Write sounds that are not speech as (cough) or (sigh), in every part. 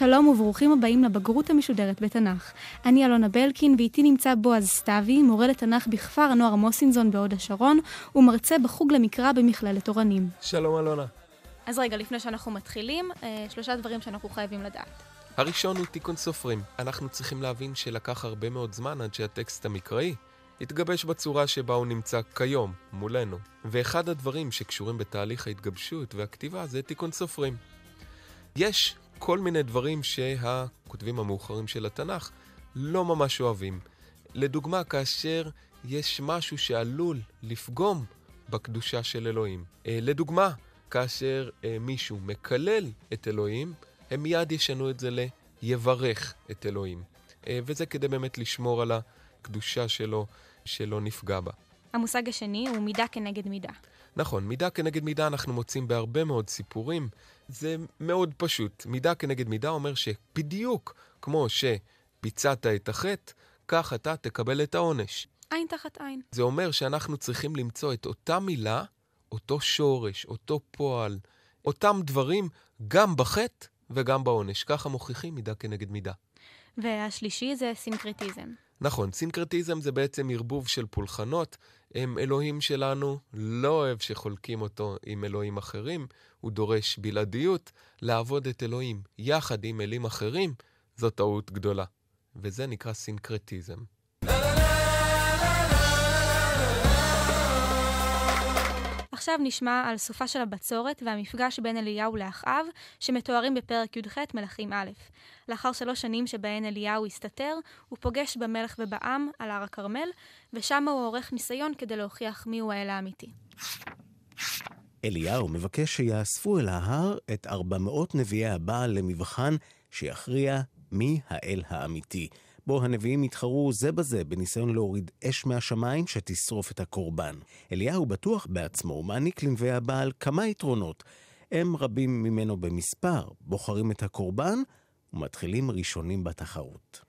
שלום וברוכים הבאים לבגרות המשודרת בתנ"ך. אני אלונה בלקין ואיתי נמצא בועז סתיוי, מורה לתנ"ך בכפר הנוער מוסינזון בהוד השרון, ומרצה בחוג למקרא במכללת אורנים. שלום אלונה. אז רגע, לפני שאנחנו מתחילים, אה, שלושה דברים שאנחנו חייבים לדעת. הראשון הוא תיקון סופרים. אנחנו צריכים להבין שלקח הרבה מאוד זמן עד שהטקסט המקראי התגבש בצורה שבה הוא נמצא כיום, מולנו. ואחד הדברים שקשורים בתהליך ההתגבשות והכתיבה זה תיקון סופרים. יש כל מיני דברים שהכותבים המאוחרים של התנ"ך לא ממש אוהבים. לדוגמה, כאשר יש משהו שעלול לפגום בקדושה של אלוהים. אה, לדוגמה, כאשר אה, מישהו מקלל את אלוהים, הם מיד ישנו את זה ל"יברך את אלוהים". אה, וזה כדי באמת לשמור על הקדושה שלו, שלא נפגע בה. המושג השני הוא מידה כנגד מידה. נכון, מידה כנגד מידה אנחנו מוצאים בהרבה מאוד סיפורים. זה מאוד פשוט. מידה כנגד מידה אומר שבדיוק כמו שביצעת את החטא, כך אתה תקבל את העונש. עין תחת עין. זה אומר שאנחנו צריכים למצוא את אותה מילה, אותו שורש, אותו פועל, אותם דברים, גם בחטא וגם בעונש. ככה מוכיחים מידה כנגד מידה. והשלישי זה סינקרטיזם. נכון, סינקרטיזם זה בעצם ערבוב של פולחנות. הם אלוהים שלנו לא אוהב שחולקים אותו עם אלוהים אחרים, הוא דורש בלעדיות לעבוד את אלוהים יחד עם אלים אחרים, זו טעות גדולה. וזה נקרא סינקרטיזם. עכשיו נשמע על סופה של הבצורת והמפגש בין אליהו לאחאב, שמתוארים בפרק י"ח מלכים א'. לאחר שלוש שנים שבהן אליהו הסתתר, הוא פוגש במלך ובעם על הר הכרמל, ושם הוא עורך ניסיון כדי להוכיח מיהו האל האמיתי. אליהו מבקש שיאספו אל ההר את ארבע מאות נביאי הבעל למבחן שיכריע מי האל האמיתי. בו הנביאים התחרו זה בזה בניסיון להוריד אש מהשמיים שתשרוף את הקורבן. אליהו בטוח בעצמו ומעניק לנביאי הבעל כמה יתרונות. הם רבים ממנו במספר, בוחרים את הקורבן ומתחילים ראשונים בתחרות.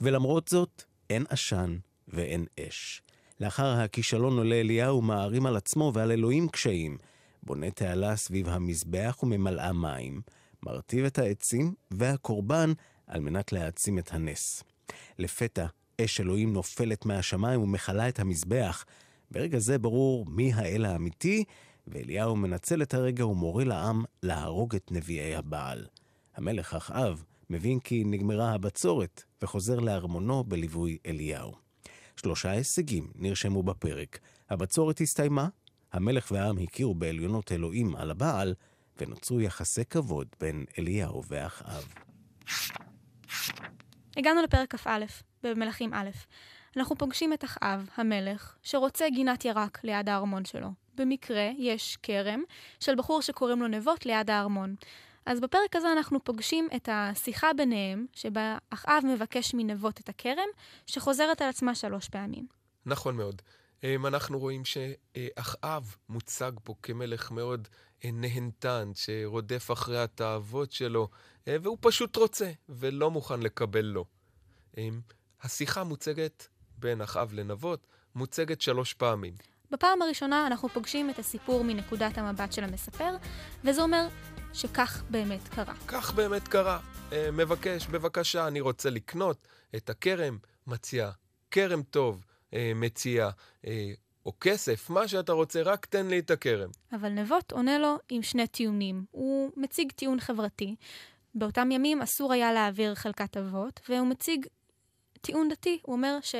ולמרות זאת, אין עשן ואין אש. לאחר הכישלון עולה אליהו מערים על עצמו ועל אלוהים קשיים. בונה תעלה סביב המזבח וממלאה מים, מרטיב את העצים והקורבן על מנת להעצים את הנס. לפתע, אש אלוהים נופלת מהשמיים ומכלה את המזבח. ברגע זה ברור מי האל האמיתי, ואליהו מנצל את הרגע ומורה לעם להרוג את נביאי הבעל. המלך אחאב מבין כי נגמרה הבצורת, וחוזר לארמונו בליווי אליהו. שלושה הישגים נרשמו בפרק. הבצורת הסתיימה, המלך והעם הכירו בעליונות אלוהים על הבעל, ונוצרו יחסי כבוד בין אליהו ואחאב. הגענו לפרק כ"א, במלכים א'. אנחנו פוגשים את אחאב, המלך, שרוצה גינת ירק ליד הארמון שלו. במקרה, יש כרם של בחור שקוראים לו נבות ליד הארמון. אז בפרק הזה אנחנו פוגשים את השיחה ביניהם, שבה אחאב מבקש מנבות את הכרם, שחוזרת על עצמה שלוש פעמים. נכון מאוד. אמ, אנחנו רואים שאחאב מוצג פה כמלך מאוד אה, נהנתן, שרודף אחרי התאוות שלו, אה, והוא פשוט רוצה ולא מוכן לקבל לו. אמ, השיחה מוצגת בין אחאב לנבות, מוצגת שלוש פעמים. בפעם הראשונה אנחנו פוגשים את הסיפור מנקודת המבט של המספר, וזה אומר שכך באמת קרה. כך באמת קרה. אמ, מבקש, בבקשה, אני רוצה לקנות את הכרם, מציע כרם טוב. אה, מציע, אה, או כסף, מה שאתה רוצה, רק תן לי את הכרם. אבל נבות עונה לו עם שני טיעונים. הוא מציג טיעון חברתי. באותם ימים אסור היה להעביר חלקת אבות, והוא מציג טיעון דתי. הוא אומר ש...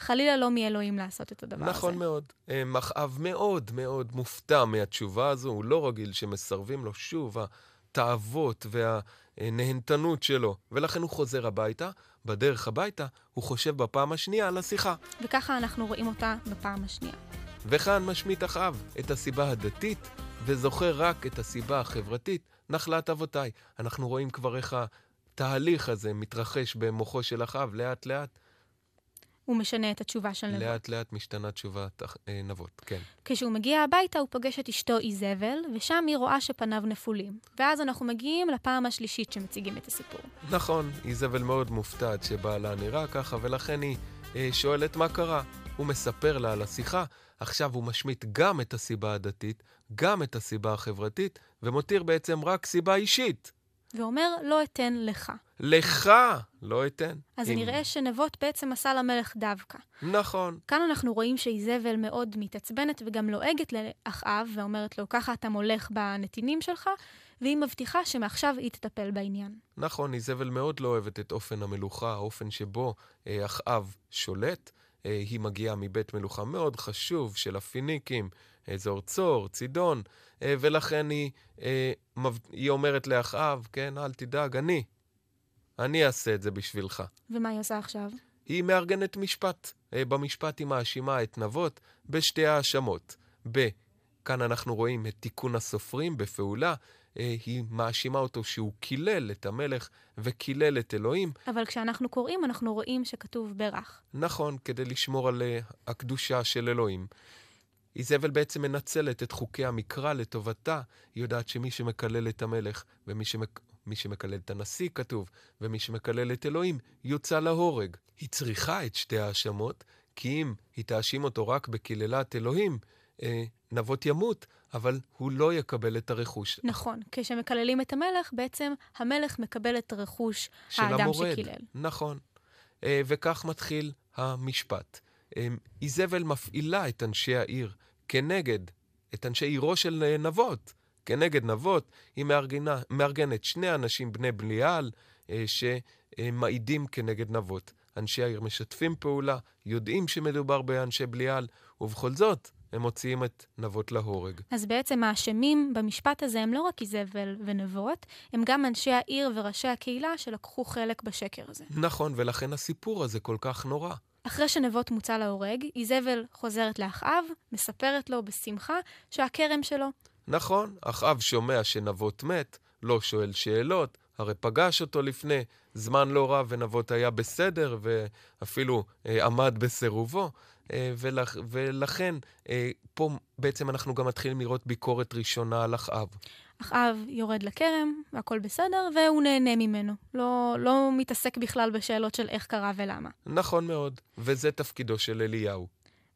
חלילה לא מאלוהים לעשות את הדבר נכון הזה. נכון מאוד. אה, מכאב מאוד מאוד מופתע מהתשובה הזו, הוא לא רגיל שמסרבים לו שוב התאוות והנהנתנות שלו, ולכן הוא חוזר הביתה. בדרך הביתה הוא חושב בפעם השנייה על השיחה. וככה אנחנו רואים אותה בפעם השנייה. וכאן משמיט אחאב את הסיבה הדתית, וזוכר רק את הסיבה החברתית, נחלת אבותיי. אנחנו רואים כבר איך התהליך הזה מתרחש במוחו של אחאב לאט-לאט. הוא משנה את התשובה של נבות. לאט לאט משתנה תשובת אה, נבות, כן. כשהוא מגיע הביתה, הוא פוגש את אשתו איזבל, ושם היא רואה שפניו נפולים. ואז אנחנו מגיעים לפעם השלישית שמציגים את הסיפור. נכון, איזבל מאוד מופתעת שבעלה נראה ככה, ולכן היא אה, שואלת מה קרה. הוא מספר לה על השיחה, עכשיו הוא משמיט גם את הסיבה הדתית, גם את הסיבה החברתית, ומותיר בעצם רק סיבה אישית. ואומר, לא אתן לך. לך לא אתן. אז אם... נראה שנבות בעצם עשה למלך דווקא. נכון. כאן אנחנו רואים שאיזבל מאוד מתעצבנת וגם לועגת לאחאב, ואומרת לו, ככה אתה מולך בנתינים שלך, והיא מבטיחה שמעכשיו היא תטפל בעניין. נכון, איזבל מאוד לא אוהבת את אופן המלוכה, האופן שבו אה, אחאב שולט. אה, היא מגיעה מבית מלוכה מאוד חשוב של הפיניקים אזור צור, צידון, אה, ולכן היא, אה, היא אומרת לאחאב, כן, אל תדאג, אני, אני אעשה את זה בשבילך. ומה היא עושה עכשיו? היא מארגנת משפט. אה, במשפט היא מאשימה את נבות בשתי האשמות. ב... כאן אנחנו רואים את תיקון הסופרים בפעולה. היא מאשימה אותו שהוא קילל את המלך וקילל את אלוהים. אבל כשאנחנו קוראים, אנחנו רואים שכתוב ברך. נכון, כדי לשמור על הקדושה של אלוהים. איזבל בעצם מנצלת את חוקי המקרא לטובתה. היא יודעת שמי שמקלל את המלך ומי שמק... מי שמקלל את הנשיא, כתוב, ומי שמקלל את אלוהים, יוצא להורג. היא צריכה את שתי ההאשמות, כי אם היא תאשים אותו רק בקללת אלוהים, אה, נבות ימות, אבל הוא לא יקבל את הרכוש. נכון, כשמקללים את המלך, בעצם המלך מקבל את רכוש האדם המורד. שקילל. נכון. אה, וכך מתחיל המשפט. אה, איזבל מפעילה את אנשי העיר כנגד את אנשי עירו של אה, נבות. כנגד נבות היא מארגנה, מארגנת שני אנשים בני בליעל אה, שמעידים כנגד נבות. אנשי העיר משתפים פעולה, יודעים שמדובר באנשי בליעל, ובכל זאת הם מוציאים את נבות להורג. אז בעצם האשמים במשפט הזה הם לא רק איזבל ונבות, הם גם אנשי העיר וראשי הקהילה שלקחו חלק בשקר הזה. נכון, ולכן הסיפור הזה כל כך נורא. אחרי שנבות מוצא להורג, איזבל חוזרת לאחאב, מספרת לו בשמחה שהכרם שלו. נכון, אחאב שומע שנבות מת, לא שואל שאלות, הרי פגש אותו לפני, זמן לא רב ונבות היה בסדר, ואפילו אה, עמד בסירובו, אה, ול, ולכן אה, פה בעצם אנחנו גם מתחילים לראות ביקורת ראשונה על אחאב. אחאב יורד לכרם, והכל בסדר, והוא נהנה ממנו. לא, לא מתעסק בכלל בשאלות של איך קרה ולמה. נכון מאוד, וזה תפקידו של אליהו.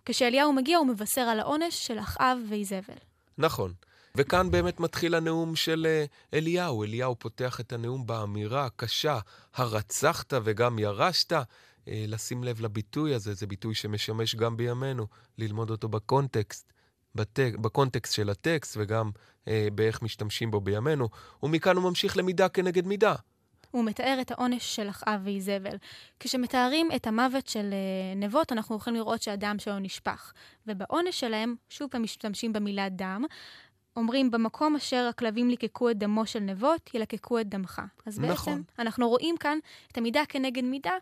כשאליהו מגיע, הוא מבשר על העונש של אחאב ואיזבל. נכון. וכאן באמת מתחיל הנאום של אה, אליהו. אליהו פותח את הנאום באמירה הקשה, הרצחת וגם ירשת. אה, לשים לב לביטוי הזה, זה ביטוי שמשמש גם בימינו, ללמוד אותו בקונטקסט. בטק, בקונטקסט של הטקסט וגם אה, באיך משתמשים בו בימינו, ומכאן הוא ממשיך למידה כנגד מידה. הוא מתאר את העונש של אחאב ואיזבל. כשמתארים את המוות של אה, נבות, אנחנו יכולים לראות שהדם שלו נשפך. ובעונש שלהם, שוב פעם משתמשים במילה דם, אומרים, במקום אשר הכלבים ליקקו את דמו של נבות, ילקקו את דמך. אז בעצם, נכון. אנחנו רואים כאן את המידה כנגד מידה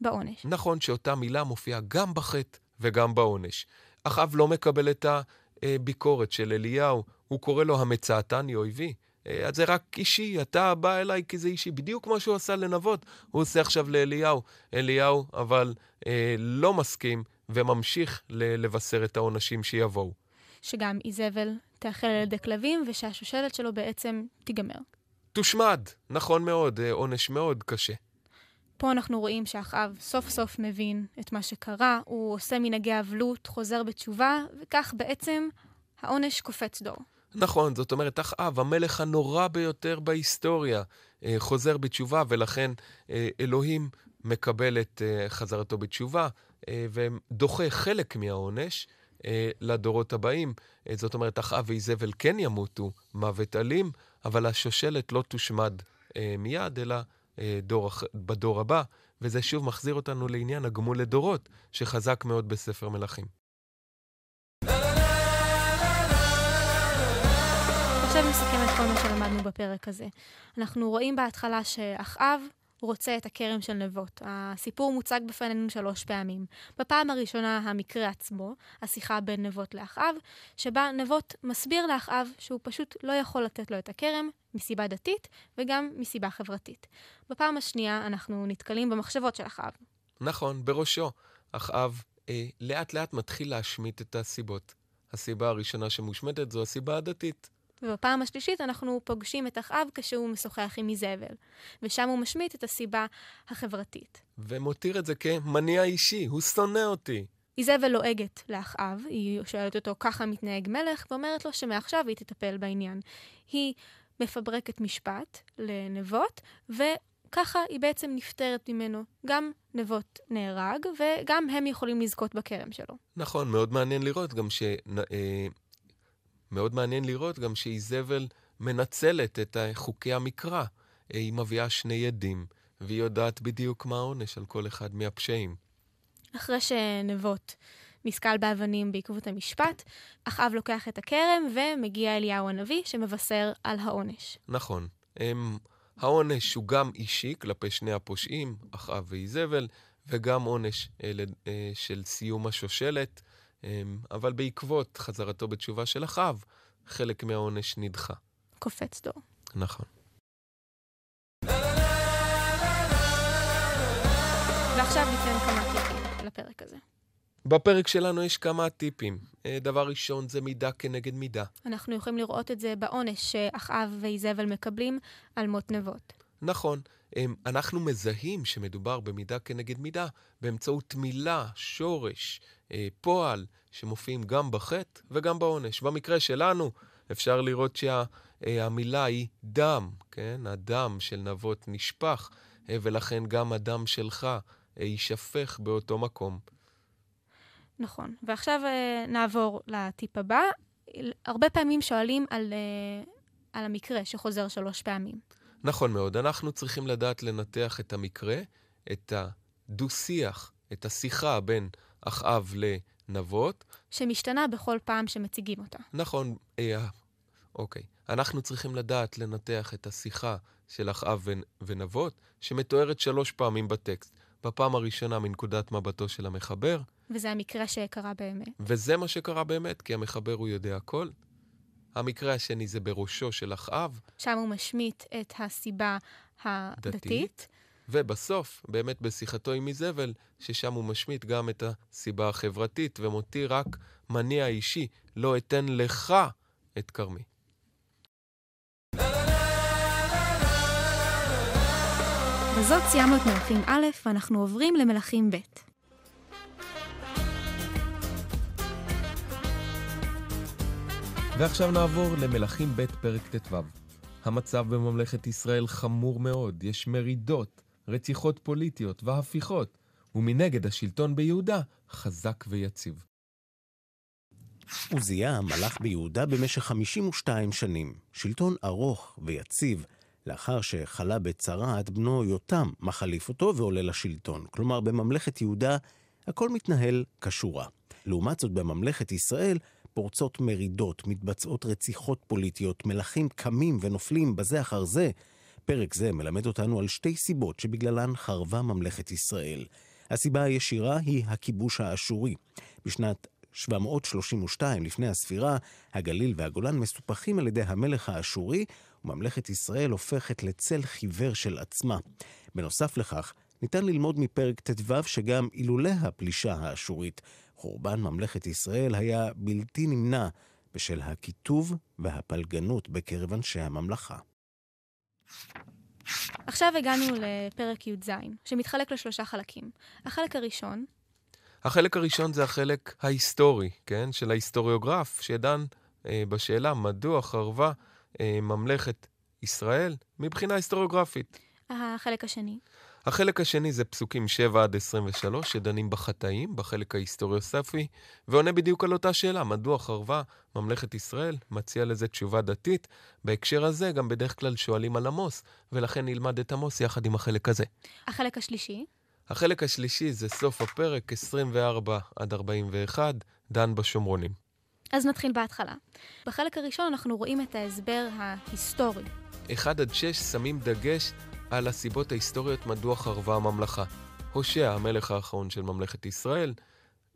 בעונש. נכון שאותה מילה מופיעה גם בחטא וגם בעונש. אחאב לא מקבל את ה... אה, ביקורת של אליהו, הוא קורא לו המצעתני אויבי. אה, אז זה רק אישי, אתה בא אליי כי זה אישי. בדיוק כמו שהוא עשה לנבות, הוא עושה עכשיו לאליהו. אליהו אבל אה, לא מסכים וממשיך לבשר את העונשים שיבואו. שגם איזבל תאכל על ידי כלבים ושהשושלת שלו בעצם תיגמר. תושמד, נכון מאוד, אה, עונש מאוד קשה. פה אנחנו רואים שאחאב סוף סוף מבין את מה שקרה, הוא עושה מנהגי אבלות, חוזר בתשובה, וכך בעצם העונש קופץ דור. נכון, זאת אומרת, אחאב, המלך הנורא ביותר בהיסטוריה, אה, חוזר בתשובה, ולכן אה, אלוהים מקבל את אה, חזרתו בתשובה, ודוחה חלק מהעונש לדורות הבאים. זאת אומרת, אחאב ואיזבל כן ימותו מוות אלים, אבל השושלת לא תושמד מיד, אלא אה, דור, בדור הבא, וזה שוב מחזיר אותנו לעניין הגמול לדורות, שחזק מאוד בספר מלכים. עכשיו נסכם את כל מה שלמדנו בפרק הזה. אנחנו רואים בהתחלה שאחאב רוצה את הכרם של נבות. הסיפור מוצג בפנינו שלוש פעמים. בפעם הראשונה המקרה עצמו, השיחה בין נבות לאחאב, שבה נבות מסביר לאחאב שהוא פשוט לא יכול לתת לו את הכרם, מסיבה דתית וגם מסיבה חברתית. בפעם השנייה אנחנו נתקלים במחשבות של אחאב. נכון, בראשו. אחאב אה, לאט לאט מתחיל להשמיט את הסיבות. הסיבה הראשונה שמושמטת זו הסיבה הדתית. ובפעם השלישית אנחנו פוגשים את אחאב כשהוא משוחח עם איזבל, ושם הוא משמיט את הסיבה החברתית. ומותיר את זה כמניע אישי, הוא שונא אותי. איזבל לועגת לאחאב, היא שואלת אותו ככה מתנהג מלך, ואומרת לו שמעכשיו היא תטפל בעניין. היא מפברקת משפט לנבות, וככה היא בעצם נפטרת ממנו. גם נבות נהרג, וגם הם יכולים לזכות בכרם שלו. נכון, מאוד מעניין לראות גם ש... אה, מאוד מעניין לראות גם שאיזבל מנצלת את חוקי המקרא. היא מביאה שני עדים, והיא יודעת בדיוק מה העונש על כל אחד מהפשעים. אחרי שנבות נסכל באבנים בעקבות המשפט, אחאב לוקח את הכרם ומגיע אליהו הנביא שמבשר על העונש. נכון. הם, אמ, העונש הוא גם אישי כלפי שני הפושעים, אחאב ואיזבל, וגם עונש אל, אה, אה, של סיום השושלת. אמ, אבל בעקבות חזרתו בתשובה של אחיו, חלק מהעונש נדחה. קופץ דור. נכון. ועכשיו ניתן כמה טיפים לפרק הזה. בפרק שלנו יש כמה טיפים. אה, דבר ראשון, זה מידה כנגד מידה. אנחנו יכולים לראות את זה בעונש שאחאב ואיזבל מקבלים על מות נבות. נכון. אנחנו מזהים שמדובר במידה כנגד מידה באמצעות מילה, שורש, אה, פועל, שמופיעים גם בחטא וגם בעונש. במקרה שלנו אפשר לראות שהמילה אה, היא דם, כן? הדם של נבות נשפך, אה, ולכן גם הדם שלך יישפך באותו מקום. נכון. ועכשיו נעבור לטיפ הבא. הרבה פעמים שואלים על, על המקרה שחוזר שלוש פעמים. נכון מאוד. אנחנו צריכים לדעת לנתח את המקרה, את הדו-שיח, את השיחה בין אחאב לנבות. שמשתנה בכל פעם שמציגים אותה. נכון. אה, אוקיי. אנחנו צריכים לדעת לנתח את השיחה של אחאב ונבות, שמתוארת שלוש פעמים בטקסט. בפעם הראשונה מנקודת מבטו של המחבר. וזה המקרה שקרה באמת. וזה מה שקרה באמת, כי המחבר הוא יודע הכל. המקרה השני זה בראשו של אחאב. שם הוא משמיט את הסיבה הדתית. ובסוף, באמת בשיחתו עם איזבל, ששם הוא משמיט גם את הסיבה החברתית ומותיר רק מניע אישי, לא אתן לך את כרמי. בזאת סיימנו את מלכים א', ואנחנו עוברים למלכים ב'. ועכשיו נעבור למלכים ב' פרק ט"ו. המצב בממלכת ישראל חמור מאוד, יש מרידות, רציחות פוליטיות והפיכות, ומנגד השלטון ביהודה חזק ויציב. עוזיה מלך ביהודה במשך 52 שנים, שלטון ארוך ויציב, לאחר שחלה בצרעת בנו יותם מחליף אותו ועולה לשלטון. כלומר, בממלכת יהודה הכל מתנהל כשורה. לעומת זאת, בממלכת ישראל, פורצות מרידות, מתבצעות רציחות פוליטיות, מלכים קמים ונופלים בזה אחר זה, פרק זה מלמד אותנו על שתי סיבות שבגללן חרבה ממלכת ישראל. הסיבה הישירה היא הכיבוש האשורי. בשנת 732 לפני הספירה, הגליל והגולן מסופחים על ידי המלך האשורי, וממלכת ישראל הופכת לצל חיוור של עצמה. בנוסף לכך, ניתן ללמוד מפרק ט"ו שגם אילולא הפלישה האשורית, חורבן ממלכת ישראל היה בלתי נמנע בשל הקיטוב והפלגנות בקרב אנשי הממלכה. עכשיו הגענו לפרק י"ז, שמתחלק לשלושה חלקים. החלק הראשון... החלק הראשון זה החלק ההיסטורי, כן? של ההיסטוריוגרף, שדן אה, בשאלה מדוע חרבה אה, ממלכת ישראל מבחינה היסטוריוגרפית. החלק השני. החלק השני זה פסוקים 7 עד 23, שדנים בחטאים, בחלק ההיסטוריוספי, ועונה בדיוק על אותה שאלה, מדוע חרבה ממלכת ישראל? מציע לזה תשובה דתית. בהקשר הזה גם בדרך כלל שואלים על עמוס, ולכן נלמד את עמוס יחד עם החלק הזה. החלק השלישי? החלק השלישי זה סוף הפרק 24 עד 41, דן בשומרונים. אז נתחיל בהתחלה. בחלק הראשון אנחנו רואים את ההסבר ההיסטורי. 1 עד 6 שמים דגש על הסיבות ההיסטוריות מדוע חרבה הממלכה. הושע, המלך האחרון של ממלכת ישראל,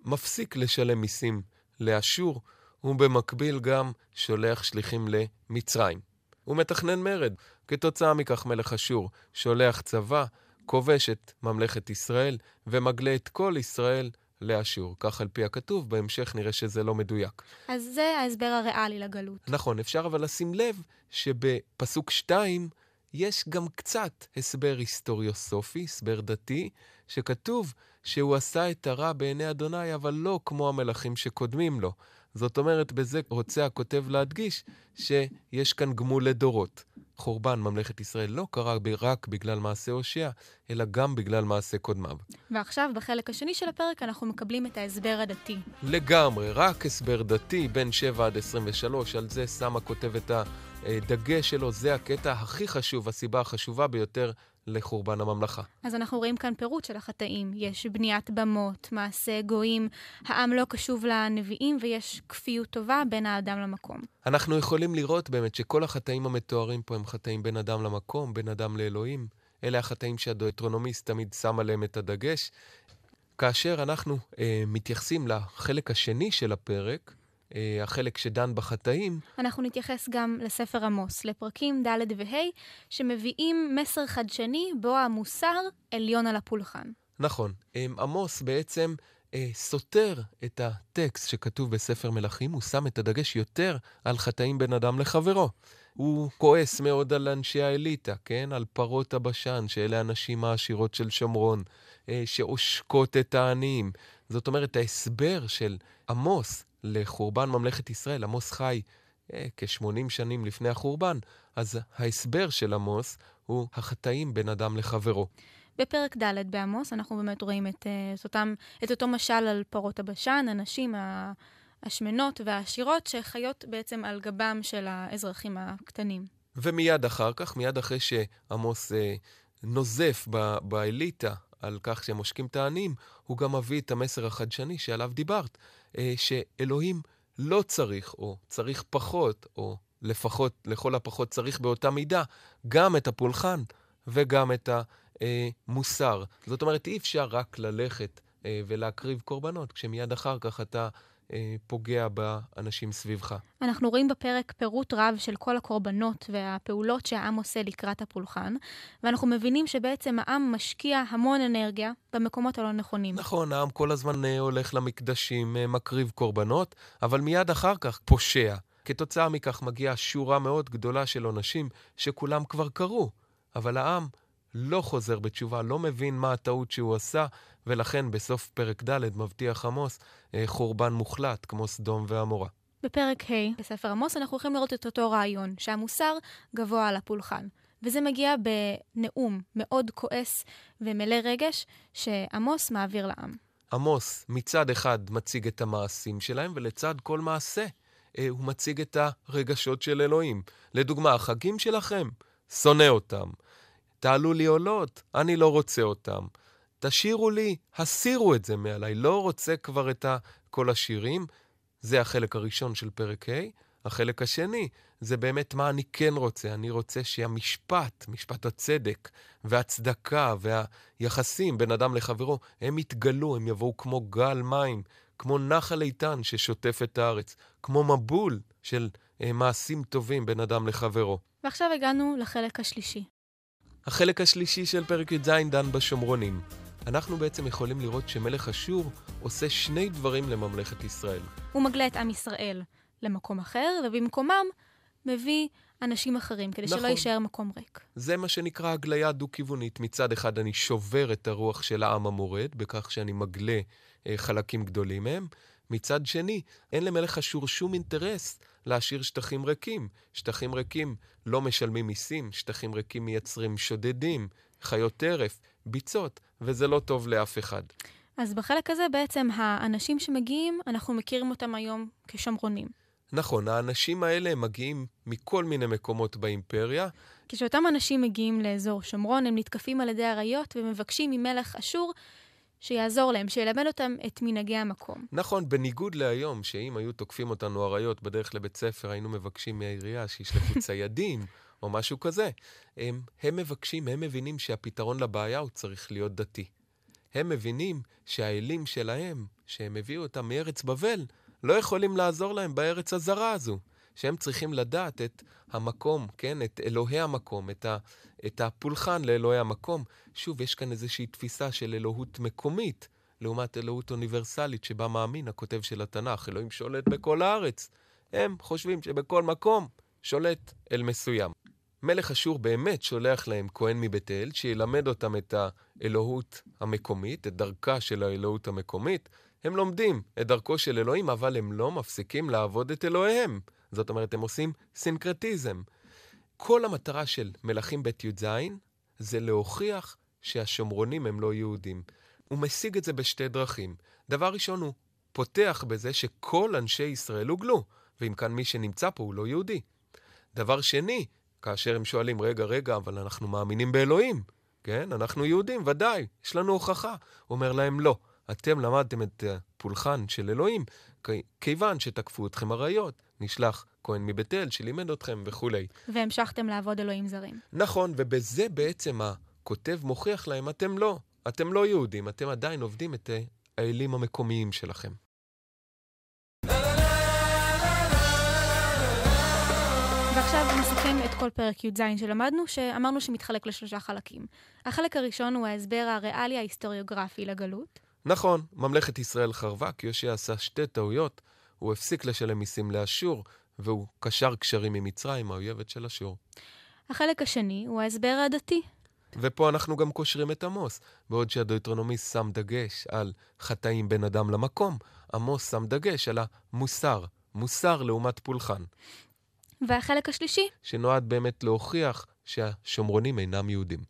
מפסיק לשלם מיסים לאשור, ובמקביל גם שולח שליחים למצרים. הוא מתכנן מרד. כתוצאה מכך מלך אשור שולח צבא, כובש את ממלכת ישראל ומגלה את כל ישראל לאשור. כך על פי הכתוב, בהמשך נראה שזה לא מדויק. אז זה ההסבר הריאלי לגלות. נכון, אפשר אבל לשים לב שבפסוק 2 יש גם קצת הסבר היסטוריוסופי, הסבר דתי, שכתוב שהוא עשה את הרע בעיני אדוני, אבל לא כמו המלכים שקודמים לו. זאת אומרת, בזה רוצה הכותב להדגיש שיש כאן גמול לדורות. חורבן ממלכת ישראל לא קרה רק בגלל מעשה הושע, אלא גם בגלל מעשה קודמיו. ועכשיו, בחלק השני של הפרק, אנחנו מקבלים את ההסבר הדתי. לגמרי, רק הסבר דתי בין 7 עד 23, על זה שמה כותב את הדגש אה, שלו, זה הקטע הכי חשוב, הסיבה החשובה ביותר לחורבן הממלכה. אז אנחנו רואים כאן פירוט של החטאים. יש בניית במות, מעשה גויים, העם לא קשוב לנביאים ויש כפיות טובה בין האדם למקום. אנחנו יכולים לראות באמת שכל החטאים המתוארים פה הם חטאים בין אדם למקום, בין אדם לאלוהים. אלה החטאים שהדואטרונומיסט תמיד שם עליהם את הדגש. כאשר אנחנו אה, מתייחסים לחלק השני של הפרק, אה, החלק שדן בחטאים. אנחנו נתייחס גם לספר עמוס, לפרקים ד' וה', שמביאים מסר חדשני בו המוסר עליון על הפולחן. נכון. אמ, עמוס בעצם אה, סותר את הטקסט שכתוב בספר מלכים, הוא שם את הדגש יותר על חטאים בין אדם לחברו. הוא כועס מאוד על אנשי האליטה, כן? על פרות הבשן, שאלה הנשים העשירות של שומרון, אה, שעושקות את העניים. זאת אומרת, ההסבר של עמוס לחורבן ממלכת ישראל. עמוס חי אה, כ-80 שנים לפני החורבן, אז ההסבר של עמוס הוא החטאים בין אדם לחברו. בפרק ד' בעמוס אנחנו באמת רואים את, אה, את, אותם, את אותו משל על פרות הבשן, הנשים השמנות והעשירות שחיות בעצם על גבם של האזרחים הקטנים. ומיד אחר כך, מיד אחרי שעמוס אה, נוזף ב, באליטה על כך שהם עושקים את העניים, הוא גם מביא את המסר החדשני שעליו דיברת, אה, שאלוהים לא צריך, או צריך פחות, או לפחות, לכל הפחות צריך באותה מידה, גם את הפולחן וגם את המוסר. זאת אומרת, אי אפשר רק ללכת אה, ולהקריב קורבנות, כשמיד אחר כך אתה אה, פוגע באנשים סביבך. אנחנו רואים בפרק פירוט רב של כל הקורבנות והפעולות שהעם עושה לקראת הפולחן, ואנחנו מבינים שבעצם העם משקיע המון אנרגיה במקומות הלא נכונים. נכון, העם כל הזמן אה, הולך למקדשים, אה, מקריב קורבנות, אבל מיד אחר כך פושע. כתוצאה מכך מגיעה שורה מאוד גדולה של עונשים שכולם כבר קרו, אבל העם לא חוזר בתשובה, לא מבין מה הטעות שהוא עשה, ולכן בסוף פרק ד' מבטיח עמוס אה, חורבן מוחלט, כמו סדום ועמורה. בפרק ה' בספר עמוס אנחנו הולכים לראות את אותו רעיון, שהמוסר גבוה על הפולחן. וזה מגיע בנאום מאוד כועס ומלא רגש שעמוס מעביר לעם. עמוס מצד אחד מציג את המעשים שלהם, ולצד כל מעשה אה, הוא מציג את הרגשות של אלוהים. לדוגמה, החגים שלכם, שונא אותם. תעלו לי עולות, אני לא רוצה אותם. תשאירו לי, הסירו את זה מעליי, לא רוצה כבר את כל השירים. זה החלק הראשון של פרק ה'. החלק השני זה באמת מה אני כן רוצה. אני רוצה שהמשפט, משפט הצדק והצדקה והיחסים בין אדם לחברו, הם יתגלו, הם יבואו כמו גל מים, כמו נחל איתן ששוטף את הארץ, כמו מבול של אה, מעשים טובים בין אדם לחברו. ועכשיו הגענו לחלק השלישי. החלק השלישי של פרק י"ז דן בשומרונים. אנחנו בעצם יכולים לראות שמלך אשור עושה שני דברים לממלכת ישראל. הוא מגלה את עם ישראל למקום אחר, ובמקומם מביא אנשים אחרים, כדי נכון. שלא יישאר מקום ריק. זה מה שנקרא הגליה דו-כיוונית. מצד אחד אני שובר את הרוח של העם המורד, בכך שאני מגלה אה, חלקים גדולים מהם. מצד שני, אין למלך אשור שום אינטרס להשאיר שטחים ריקים. שטחים ריקים לא משלמים מיסים, שטחים ריקים מייצרים שודדים, חיות טרף. ביצות, וזה לא טוב לאף אחד. אז בחלק הזה בעצם האנשים שמגיעים, אנחנו מכירים אותם היום כשומרונים. נכון, האנשים האלה מגיעים מכל מיני מקומות באימפריה. כשאותם אנשים מגיעים לאזור שומרון, הם נתקפים על ידי אריות ומבקשים ממלך אשור שיעזור להם, שילמד אותם את מנהגי המקום. נכון, בניגוד להיום, שאם היו תוקפים אותנו אריות בדרך לבית ספר, היינו מבקשים מהעירייה שישלחו (laughs) ציידים או משהו כזה. הם, הם מבקשים, הם מבינים שהפתרון לבעיה הוא צריך להיות דתי. הם מבינים שהאלים שלהם, שהם הביאו אותם מארץ בבל, לא יכולים לעזור להם בארץ הזרה הזו. שהם צריכים לדעת את המקום, כן? את אלוהי המקום, את, ה, את הפולחן לאלוהי המקום. שוב, יש כאן איזושהי תפיסה של אלוהות מקומית, לעומת אלוהות אוניברסלית שבה מאמין הכותב של התנ"ך, אלוהים שולט בכל הארץ. הם חושבים שבכל מקום שולט אל מסוים. מלך אשור באמת שולח להם כהן מבית אל, שילמד אותם את האלוהות המקומית, את דרכה של האלוהות המקומית. הם לומדים את דרכו של אלוהים, אבל הם לא מפסיקים לעבוד את אלוהיהם. זאת אומרת, הם עושים סינקרטיזם. כל המטרה של מלכים בית י"ז זה להוכיח שהשומרונים הם לא יהודים. הוא משיג את זה בשתי דרכים. דבר ראשון, הוא פותח בזה שכל אנשי ישראל הוגלו, ואם כאן מי שנמצא פה הוא לא יהודי. דבר שני, כאשר הם שואלים, רגע, רגע, אבל אנחנו מאמינים באלוהים, כן? אנחנו יהודים, ודאי, יש לנו הוכחה. הוא אומר להם, לא, אתם למדתם את הפולחן של אלוהים, כיוון שתקפו אתכם אריות, נשלח כהן מבית אל שלימד אתכם וכולי. והמשכתם לעבוד אלוהים זרים. נכון, ובזה בעצם הכותב מוכיח להם, אתם לא. אתם לא יהודים, אתם עדיין עובדים את האלים המקומיים שלכם. עכשיו נסכם את כל פרק י"ז שלמדנו, שאמרנו שמתחלק לשלושה חלקים. החלק הראשון הוא ההסבר הריאלי ההיסטוריוגרפי לגלות. נכון, ממלכת ישראל חרבה כי יושע עשה שתי טעויות. הוא הפסיק לשלם מיסים לאשור, והוא קשר קשרים עם מצרים, האויבת של אשור. החלק השני הוא ההסבר הדתי. ופה אנחנו גם קושרים את עמוס. בעוד שהדויטרונומיסט שם דגש על חטאים בין אדם למקום, עמוס שם דגש על המוסר, מוסר לעומת פולחן. והחלק השלישי, שנועד באמת להוכיח שהשומרונים אינם יהודים.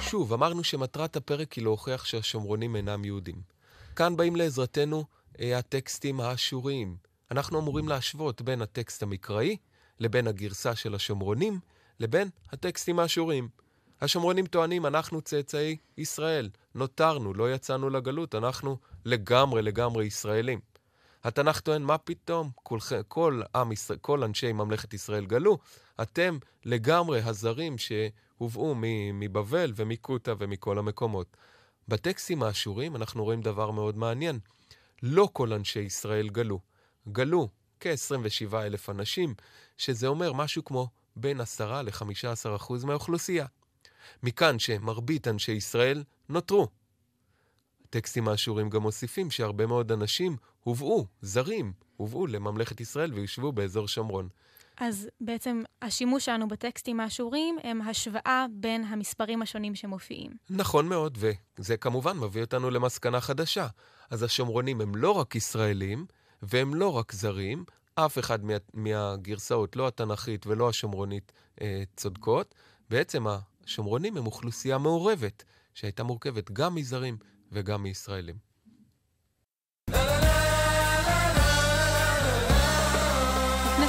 שוב, אמרנו שמטרת הפרק היא להוכיח שהשומרונים אינם יהודים. כאן באים לעזרתנו אה, הטקסטים האשוריים. אנחנו אמורים להשוות בין הטקסט המקראי לבין הגרסה של השומרונים לבין הטקסטים האשוריים. השומרונים טוענים, אנחנו צאצאי ישראל, נותרנו, לא יצאנו לגלות, אנחנו לגמרי לגמרי ישראלים. התנ"ך טוען, מה פתאום? כל, כל, עם, כל אנשי ממלכת ישראל גלו, אתם לגמרי הזרים שהובאו מבבל ומקוטה ומכל המקומות. בטקסטים האשורים אנחנו רואים דבר מאוד מעניין. לא כל אנשי ישראל גלו. גלו כ-27 אלף אנשים, שזה אומר משהו כמו בין 10 ל-15 אחוז מהאוכלוסייה. מכאן שמרבית אנשי ישראל נותרו. הטקסטים האשורים גם מוסיפים שהרבה מאוד אנשים הובאו, זרים, הובאו לממלכת ישראל ויושבו באזור שומרון. אז בעצם השימוש שלנו בטקסטים האשורים הם השוואה בין המספרים השונים שמופיעים. נכון מאוד, וזה כמובן מביא אותנו למסקנה חדשה. אז השומרונים הם לא רק ישראלים, והם לא רק זרים, אף אחד מה, מהגרסאות, לא התנ"כית ולא השומרונית, אה, צודקות. בעצם השומרונים הם אוכלוסייה מעורבת, שהייתה מורכבת גם מזרים וגם מישראלים. לפני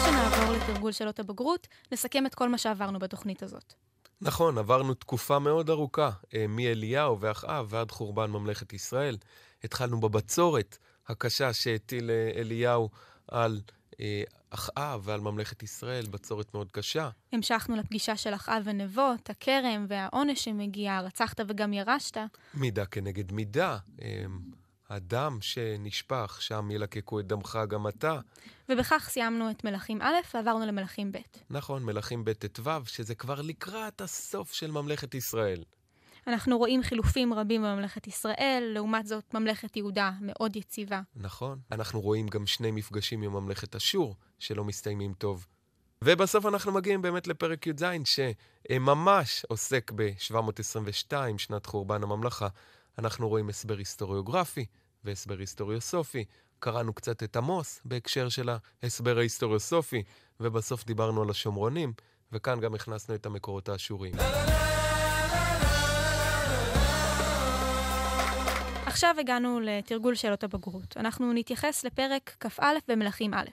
שנעבור לתרגול שאלות הבגרות, נסכם את כל מה שעברנו בתוכנית הזאת. נכון, עברנו תקופה מאוד ארוכה, אה, מאליהו ואחאב ועד חורבן ממלכת ישראל. התחלנו בבצורת הקשה שהטיל אה, אליהו על אה, אחאב ועל ממלכת ישראל, בצורת מאוד קשה. המשכנו לפגישה של אחאב ונבות, הכרם והעונש שמגיע, רצחת וגם ירשת. מידה כנגד מידה. אמ, הדם שנשפך, שם ילקקו את דמך גם אתה. ובכך סיימנו את מלכים א' ועברנו למלכים ב'. נכון, מלכים ב' ט"ו, שזה כבר לקראת הסוף של ממלכת ישראל. אנחנו רואים חילופים רבים בממלכת ישראל, לעומת זאת ממלכת יהודה מאוד יציבה. נכון. אנחנו רואים גם שני מפגשים עם ממלכת אשור, שלא מסתיימים טוב. ובסוף אנחנו מגיעים באמת לפרק י"ז, שממש עוסק ב-722, שנת חורבן הממלכה. אנחנו רואים הסבר היסטוריוגרפי והסבר היסטוריוסופי. קראנו קצת את עמוס בהקשר של ההסבר ההיסטוריוסופי, ובסוף דיברנו על השומרונים, וכאן גם הכנסנו את המקורות האשוריים. עכשיו הגענו לתרגול שאלות הבגרות. אנחנו נתייחס לפרק כ"א במלכים א'.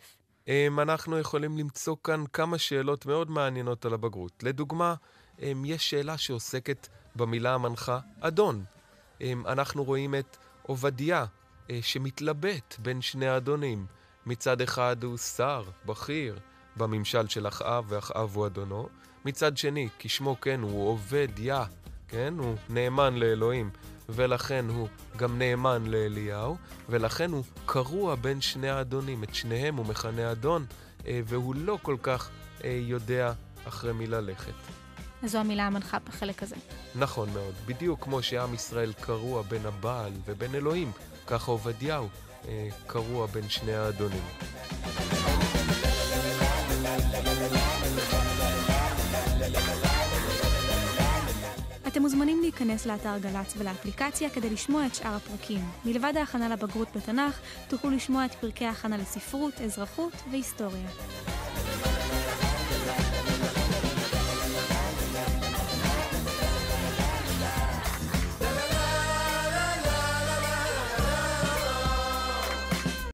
אמ, אנחנו יכולים למצוא כאן כמה שאלות מאוד מעניינות על הבגרות. לדוגמה, אמ, יש שאלה שעוסקת במילה המנחה אדון. אמ, אנחנו רואים את עובדיה אה, שמתלבט בין שני אדונים. מצד אחד הוא שר, בכיר, בממשל של אחאב, ואחאב הוא אדונו. מצד שני, כשמו כן, הוא עובדיה, כן? הוא נאמן לאלוהים. ולכן הוא גם נאמן לאליהו, ולכן הוא קרוע בין שני האדונים, את שניהם הוא מכנה אדון, אה, והוא לא כל כך אה, יודע אחרי מי ללכת. זו המילה המנחה בחלק הזה. נכון מאוד. בדיוק כמו שעם ישראל קרוע בין הבעל ובין אלוהים, ככה עובדיהו אה, קרוע בין שני האדונים. מוזמנים להיכנס לאתר גל"צ ולאפליקציה כדי לשמוע את שאר הפרקים. מלבד ההכנה לבגרות בתנ"ך, תוכלו לשמוע את פרקי ההכנה לספרות, אזרחות והיסטוריה.